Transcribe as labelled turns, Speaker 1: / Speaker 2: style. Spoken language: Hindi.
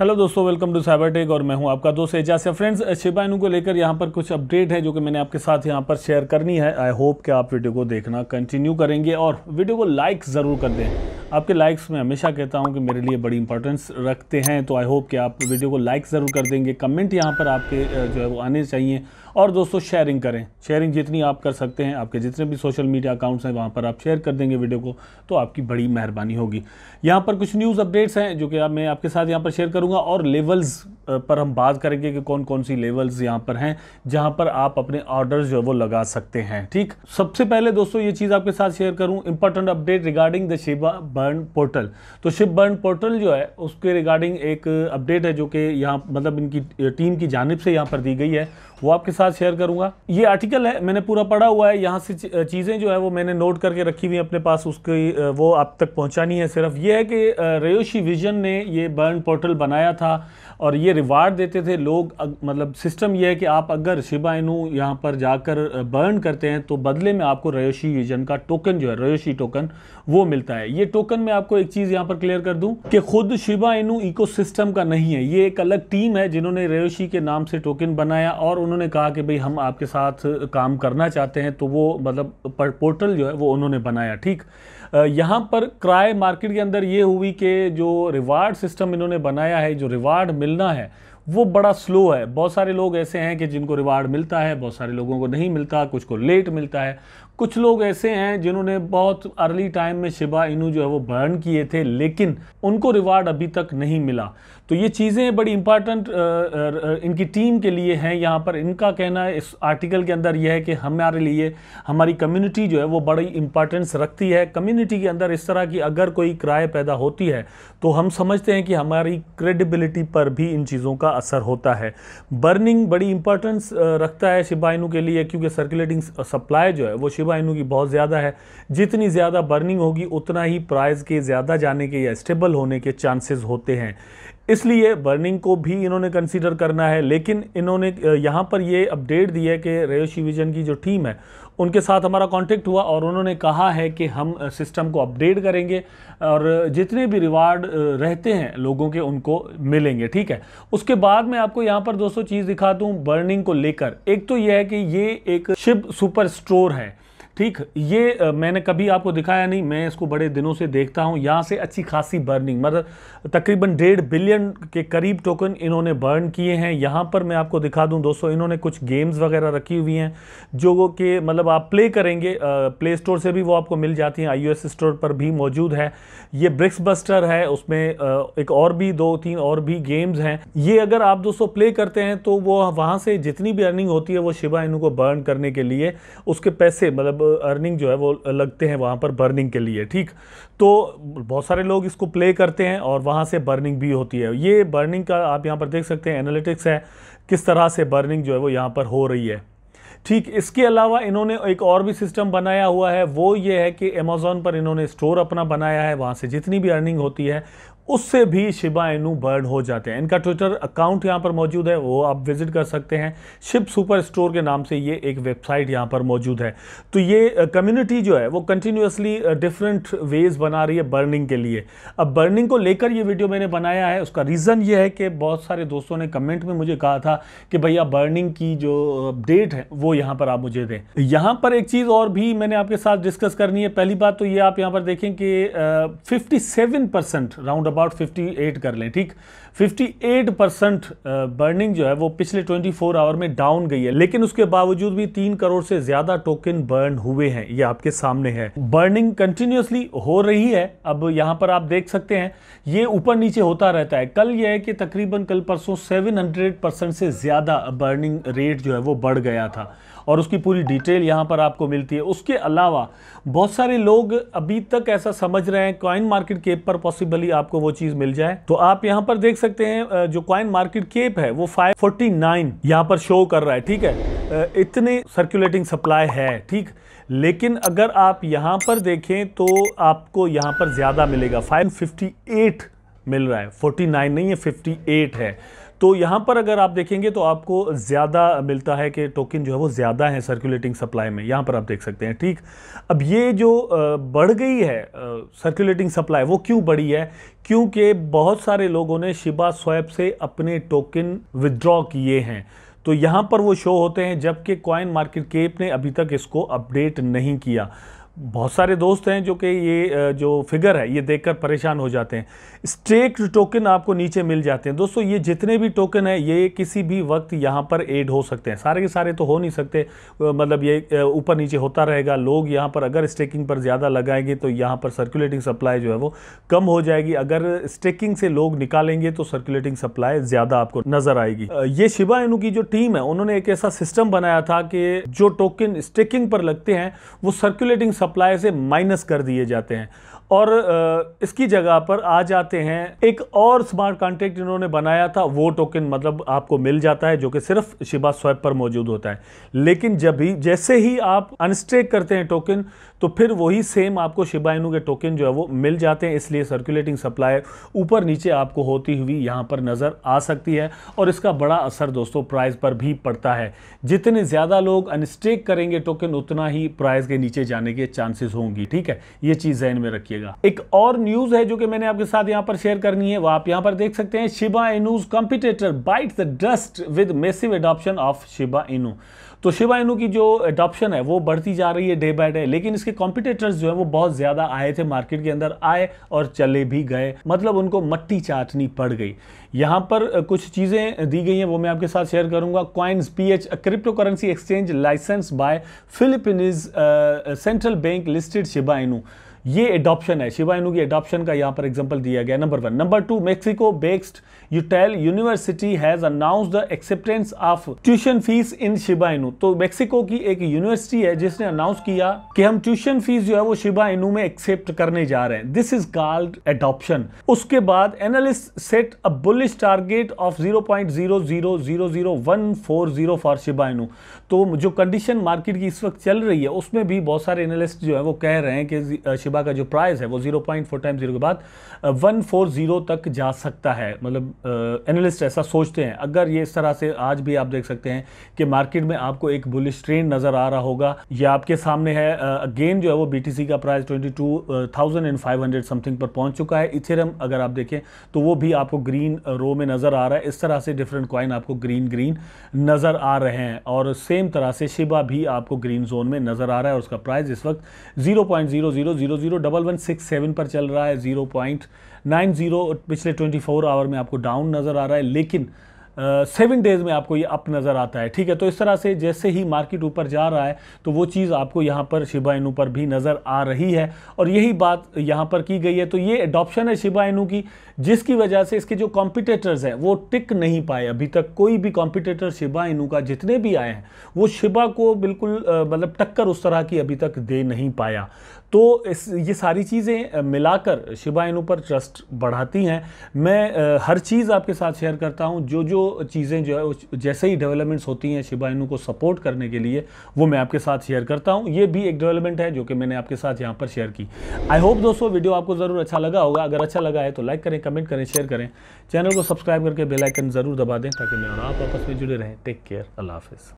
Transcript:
Speaker 1: हेलो दोस्तों वेलकम टू साइबर टेक और मैं हूं आपका दोस्त एजाज फ्रेंड्स शिबा को लेकर यहां पर कुछ अपडेट है जो कि मैंने आपके साथ यहां पर शेयर करनी है आई होप कि आप वीडियो को देखना कंटिन्यू करेंगे और वीडियो को लाइक ज़रूर कर दें आपके लाइक्स मैं हमेशा कहता हूं कि मेरे लिए बड़ी इंपॉर्टेंस रखते हैं तो आई होप कि आप वीडियो को लाइक ज़रूर कर देंगे कमेंट यहाँ पर आपके जो है वो आने चाहिए और दोस्तों शेयरिंग करें शेयरिंग जितनी आप कर सकते हैं आपके जितने भी सोशल मीडिया अकाउंट्स हैं वहाँ पर आप शेयर कर देंगे वीडियो को तो आपकी बड़ी मेहरबानी होगी यहाँ पर कुछ न्यूज़ अपडेट्स हैं जो कि आप मैं आपके साथ यहाँ पर शेयर करूँगा और लेवल्स पर हम बात करेंगे कि कौन कौन सी लेवल्स यहाँ पर हैं जहाँ पर आप अपने ऑर्डर्स जो है वो लगा सकते हैं ठीक सबसे पहले दोस्तों ये चीज़ आपके साथ शेयर करूँ important update regarding the Shiba burn portal तो शिव बर्न पोर्टल जो है उसके रिगार्डिंग एक अपडेट है जो कि यहाँ मतलब इनकी टीम की जानब से यहाँ पर दी गई है वो आपके साथ साथ शेयर करूंगा ये आर्टिकल है मैंने पूरा पढ़ा हुआ है यहाँ से चीज़ें जो है वो मैंने नोट करके रखी हुई अपने पास उसकी वो आप तक पहुँचानी है सिर्फ ये है कि रेयोशी विजन ने ये बर्न पोर्टल बनाया था और ये रिवार्ड देते थे लोग अग, मतलब सिस्टम ये है कि आप अगर शिबा इनू यहाँ पर जाकर बर्न करते हैं तो बदले में आपको रेयोशी विजन का टोकन जो है रेयोशी टोकन वो मिलता है ये टोकन में आपको एक चीज़ यहाँ पर क्लियर कर दूँ कि खुद शिबा इनू इकोसिस्टम का नहीं है ये एक अलग टीम है जिन्होंने रेयोशी के नाम से टोकन बनाया और उन्होंने कहा कि भाई हम आपके साथ काम करना चाहते हैं तो वो मतलब पर पोर्टल जो है वो उन्होंने बनाया ठीक यहाँ पर क्राई मार्केट के अंदर ये हुई कि जो रिवार्ड सिस्टम इन्होंने बनाया है जो रिवार्ड मिलना है वो बड़ा स्लो है बहुत सारे लोग ऐसे हैं कि जिनको रिवार्ड मिलता है बहुत सारे लोगों को नहीं मिलता कुछ को लेट मिलता है कुछ लोग ऐसे हैं जिन्होंने बहुत अर्ली टाइम में शिबा इनू जो है वो बर्न किए थे लेकिन उनको रिवार्ड अभी तक नहीं मिला तो ये चीज़ें बड़ी इंपॉर्टेंट इनकी टीम के लिए हैं यहाँ पर इनका कहना इस आर्टिकल के अंदर यह है कि हमारे लिए हमारी कम्युनिटी जो है वो बड़ी इंपॉर्टेंस रखती है कम्युनिटी के अंदर इस तरह की अगर कोई किराए पैदा होती है तो हम समझते हैं कि हमारी क्रेडिबिलिटी पर भी इन चीज़ों का असर होता है बर्निंग बड़ी इंपॉर्टेंस रखता है शिबाइनों के लिए क्योंकि सर्कुलेटिंग सप्लाई जो है वो शिबा इनू की बहुत ज़्यादा है जितनी ज़्यादा बर्निंग होगी उतना ही प्राइस के ज़्यादा जाने के या स्टेबल होने के चांसेस होते हैं इसलिए बर्निंग को भी इन्होंने कंसीडर करना है लेकिन इन्होंने यहाँ पर ये अपडेट दी है कि रेयोशी विजन की जो टीम है उनके साथ हमारा कांटेक्ट हुआ और उन्होंने कहा है कि हम सिस्टम को अपडेट करेंगे और जितने भी रिवार्ड रहते हैं लोगों के उनको मिलेंगे ठीक है उसके बाद मैं आपको यहाँ पर दोस्तों चीज़ दिखा दूँ बर्निंग को लेकर एक तो यह है कि ये एक शिप सुपर स्टोर है ठीक ये मैंने कभी आपको दिखाया नहीं मैं इसको बड़े दिनों से देखता हूँ यहाँ से अच्छी खासी बर्निंग मतलब तकरीबन डेढ़ बिलियन के करीब टोकन इन्होंने बर्न किए हैं यहाँ पर मैं आपको दिखा दूँ दोस्तों इन्होंने कुछ गेम्स वगैरह रखी हुई हैं जो कि मतलब आप प्ले करेंगे प्ले स्टोर से भी वो आपको मिल जाती हैं आई स्टोर पर भी मौजूद है ये ब्रिक्स बस्टर है उसमें एक और भी दो तीन और भी गेम्स हैं ये अगर आप दोस्तों प्ले करते हैं तो वो वहाँ से जितनी भी अर्निंग होती है वो शिवा इनू को बर्न करने के लिए उसके पैसे मतलब अर्निंग जो है वो लगते हैं वहाँ पर बर्निंग के लिए ठीक तो बहुत सारे लोग इसको प्ले करते हैं और वहाँ से बर्निंग भी होती है ये बर्निंग का आप यहाँ पर देख सकते हैं एनालिटिक्स है किस तरह से बर्निंग जो है वो यहाँ पर हो रही है ठीक इसके अलावा इन्होंने एक और भी सिस्टम बनाया हुआ है वो ये है कि अमेज़ोन पर इन्होंने स्टोर अपना बनाया है वहाँ से जितनी भी अर्निंग होती है उससे भी शिबा इनू बर्ड हो जाते हैं इनका ट्विटर अकाउंट यहाँ पर मौजूद है वो आप विजिट कर सकते हैं शिप सुपर स्टोर के नाम से ये एक वेबसाइट यहाँ पर मौजूद है तो ये कम्युनिटी जो है वो कंटिन्यूसली डिफरेंट वेज बना रही है बर्निंग के लिए अब बर्निंग को लेकर ये वीडियो मैंने बनाया है उसका रीज़न ये है कि बहुत सारे दोस्तों ने कमेंट में मुझे कहा था कि भैया बर्निंग की जो डेट है वो यहाँ पर आप मुझे दें यहाँ पर एक चीज़ और भी मैंने आपके साथ डिस्कस करनी है पहली बात तो ये आप यहाँ पर देखें कि फिफ्टी राउंड अबाउट 58 कर लें ठीक 58 परसेंट बर्निंग जो है वो पिछले 24 फोर आवर में डाउन गई है लेकिन उसके बावजूद भी तीन करोड़ से ज्यादा टोकन बर्न हुए हैं ये आपके सामने है बर्निंग कंटिन्यूसली हो रही है अब यहां पर आप देख सकते हैं ये ऊपर नीचे होता रहता है कल यह है कि तकरीबन कल परसों सेवन से ज़्यादा बर्निंग रेट जो है वो बढ़ गया था और उसकी पूरी डिटेल यहाँ पर आपको मिलती है उसके अलावा बहुत सारे लोग अभी तक ऐसा समझ रहे हैं कॉइन मार्केट केप पर पॉसिबली आपको वो चीज़ मिल जाए तो आप यहाँ पर देख सकते हैं जो कॉइन मार्केट केप है वो नाइन यहाँ पर शो कर रहा है ठीक है इतने सर्कुलेटिंग सप्लाई है ठीक लेकिन अगर आप यहाँ पर देखें तो आपको यहाँ पर ज़्यादा मिलेगा फाइव मिल रहा है 49 नहीं है 58 है तो यहाँ पर अगर आप देखेंगे तो आपको ज़्यादा मिलता है कि टोकन जो है वो ज़्यादा है सर्कुलेटिंग सप्लाई में यहाँ पर आप देख सकते हैं ठीक अब ये जो बढ़ गई है सर्कुलेटिंग सप्लाई वो क्यों बढ़ी है क्योंकि बहुत सारे लोगों ने शिबा स्वैप से अपने टोकन विदड्रॉ किए हैं तो यहाँ पर वो शो होते हैं जबकि कॉइन मार्केट केप ने अभी तक इसको अपडेट नहीं किया बहुत सारे दोस्त हैं जो कि ये जो फिगर है ये देखकर परेशान हो जाते हैं स्टेक टोकन आपको नीचे मिल जाते हैं दोस्तों ये जितने भी टोकन है ये किसी भी वक्त यहाँ पर एड हो सकते हैं सारे के सारे तो हो नहीं सकते मतलब ये ऊपर नीचे होता रहेगा लोग यहाँ पर अगर स्टेकिंग पर ज़्यादा लगाएंगे तो यहाँ पर सर्कुलेटिंग सप्लाई जो है वो कम हो जाएगी अगर स्टेकिंग से लोग निकालेंगे तो सर्कुलेटिंग सप्लाई ज़्यादा आपको नज़र आएगी ये शिवा इनू की जो टीम है उन्होंने एक ऐसा सिस्टम बनाया था कि जो टोकन स्टेकिंग पर लगते हैं वो सर्कुलेटिंग सप्लाई से माइनस कर दिए जाते हैं और इसकी जगह पर आ जाते हैं एक और स्मार्ट कॉन्ट्रैक्ट इन्होंने बनाया था वो टोकन मतलब आपको मिल जाता है जो कि सिर्फ शिबा स्वैप पर मौजूद होता है लेकिन जब भी जैसे ही आप अनस्टेक करते हैं टोकन तो फिर वही सेम आपको शिबाइनू के टोकन जो है वो मिल जाते हैं इसलिए सर्कुलेटिंग सप्लाई ऊपर नीचे आपको होती हुई यहाँ पर नज़र आ सकती है और इसका बड़ा असर दोस्तों प्राइस पर भी पड़ता है जितने ज़्यादा लोग अनस्टेक करेंगे टोकन उतना ही प्राइस के नीचे जाने के चांसेस होंगी ठीक है ये चीज़ जहन में रखिएगा मिलेगा एक और न्यूज है जो कि मैंने आपके साथ यहाँ पर शेयर करनी है वो आप यहाँ पर देख सकते हैं Shiba Inu's competitor bite the dust with massive adoption of Shiba Inu तो शिबा इनू की जो एडॉप्शन है वो बढ़ती जा रही है डे बाय डे लेकिन इसके कॉम्पिटेटर्स जो है वो बहुत ज़्यादा आए थे मार्केट के अंदर आए और चले भी गए मतलब उनको मट्टी चाटनी पड़ गई यहाँ पर कुछ चीज़ें दी गई हैं वो मैं आपके साथ शेयर करूंगा coins P H crypto currency exchange licence by Philippines central bank listed Shiba Inu ये एडॉप्शन है शिवा की एडॉप्शन का यहाँ पर एग्जाम्पल दिया गया number one number two Mexico based UTEL university has announce the acceptance of tuition fees in Shiba तो मेक्सिको की एक यूनिवर्सिटी है जिसने अनाउंस किया कि हम ट्यूशन फीस जो है वो शिबा में एक्सेप्ट करने जा रहे हैं दिस इज कॉल्ड एडॉप्शन उसके बाद analyst set a bullish target of zero point zero zero zero zero one four zero for Shiba तो जो कंडीशन मार्केट की इस वक्त चल रही है उसमें भी बहुत सारे एनालिस्ट जो है वो कह रहे हैं कि तजर्बा का जो प्राइस है वो zero point four time zero के बाद वन फोर जीरो तक जा सकता है मतलब एनालिस्ट ऐसा सोचते हैं अगर ये इस तरह से आज भी आप देख सकते हैं कि मार्केट में आपको एक बुलिश ट्रेंड नज़र आ रहा होगा ये आपके सामने है अगेन जो है वो बी का प्राइस ट्वेंटी समथिंग पर पहुंच चुका है इथेरम अगर आप देखें तो वो भी आपको ग्रीन रो में नज़र आ रहा है इस तरह से डिफरेंट क्वाइन आपको ग्रीन ग्रीन नज़र आ रहे हैं और सेम तरह से शिबा भी आपको ग्रीन जोन में नज़र आ रहा है और उसका प्राइस इस वक्त zero double one six seven पर चल रहा है जीरो पॉइंट नाइन जीरो पिछले ट्वेंटी फोर आवर में आपको डाउन नज़र आ रहा है लेकिन सेवन डेज में आपको ये अप नज़र आता है ठीक है तो इस तरह से जैसे ही मार्केट ऊपर जा रहा है तो वो चीज़ आपको यहाँ पर शिबा इनू पर भी नज़र आ रही है और यही बात यहाँ पर की गई है तो ये एडॉप्शन है शिबा इनू की जिसकी वजह से इसके जो कॉम्पिटेटर्स हैं वो टिक नहीं पाए अभी तक कोई भी कॉम्पिटेटर शिबा इनू का जितने भी आए हैं वो शिबा को बिल्कुल मतलब टक्कर उस तरह की अभी तक दे नहीं पाया तो इस ये सारी चीज़ें मिलाकर शिबा इनू पर ट्रस्ट बढ़ाती हैं मैं हर चीज़ आपके साथ शेयर करता हूँ जो जो चीज़ें जो है जैसे ही डेवलपमेंट्स होती हैं शिबाइनू को सपोर्ट करने के लिए वो मैं आपके साथ शेयर करता हूँ ये भी एक डेवलपमेंट है जो कि मैंने आपके साथ यहाँ पर शेयर की आई होप दोस्तों वीडियो आपको ज़रूर अच्छा लगा होगा अगर अच्छा लगा है तो लाइक करें कमेंट करें शेयर करें चैनल को सब्सक्राइब करके बेलाइकन ज़रूर दबा दें ताकि मैं और आप आपस में जुड़े रहें टेक केयर अल्लाह हाफिज़